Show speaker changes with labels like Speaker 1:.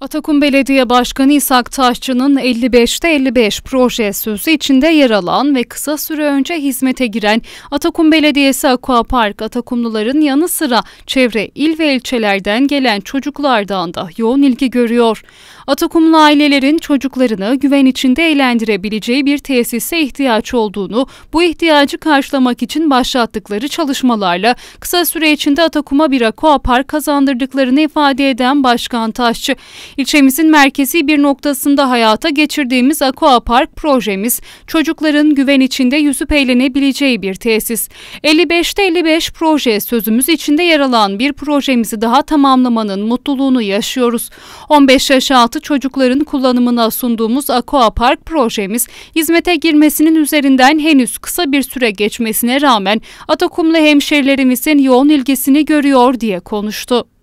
Speaker 1: Atakum Belediye Başkanı İshak Taşçı'nın 55'te 55 proje sözü içinde yer alan ve kısa süre önce hizmete giren Atakum Belediyesi Aquapark Atakumluların yanı sıra çevre il ve ilçelerden gelen çocuklardan da yoğun ilgi görüyor. Atakumlu ailelerin çocuklarını güven içinde eğlendirebileceği bir tesise ihtiyaç olduğunu, bu ihtiyacı karşılamak için başlattıkları çalışmalarla kısa süre içinde Atakum'a bir Aquapark kazandırdıklarını ifade eden Başkan Taşçı, İlçemizin merkezi bir noktasında hayata geçirdiğimiz Aqua Park projemiz çocukların güven içinde yüzüp eğlenebileceği bir tesis. 55'te 55 proje sözümüz içinde yer alan bir projemizi daha tamamlamanın mutluluğunu yaşıyoruz. 15 yaş altı çocukların kullanımına sunduğumuz Aqua Park projemiz hizmete girmesinin üzerinden henüz kısa bir süre geçmesine rağmen Atakumlu hemşerilerimizin yoğun ilgisini görüyor diye konuştu.